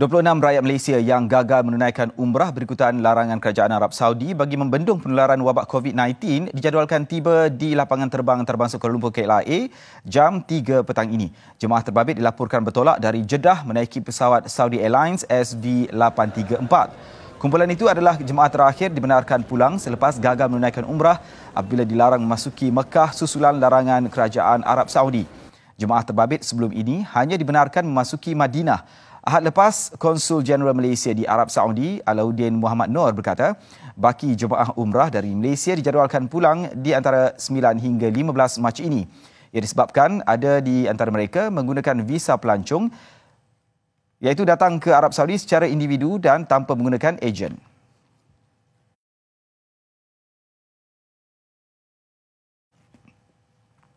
26 rakyat Malaysia yang gagal menunaikan umrah berikutan larangan kerajaan Arab Saudi bagi membendung penularan wabak COVID-19 dijadualkan tiba di lapangan terbang Terbang Kuala Lumpur KLIA jam 3 petang ini. Jemaah terbabit dilaporkan bertolak dari Jeddah menaiki pesawat Saudi Airlines SV834. Kumpulan itu adalah jemaah terakhir dibenarkan pulang selepas gagal menunaikan umrah apabila dilarang memasuki Mekah susulan larangan kerajaan Arab Saudi. Jemaah terbabit sebelum ini hanya dibenarkan memasuki Madinah Ahad lepas, Konsul Jeneral Malaysia di Arab Saudi, Alauddin Muhammad Nur berkata, baki jemaah umrah dari Malaysia dijadualkan pulang di antara 9 hingga 15 Mac ini. Ia disebabkan ada di antara mereka menggunakan visa pelancong iaitu datang ke Arab Saudi secara individu dan tanpa menggunakan ejen.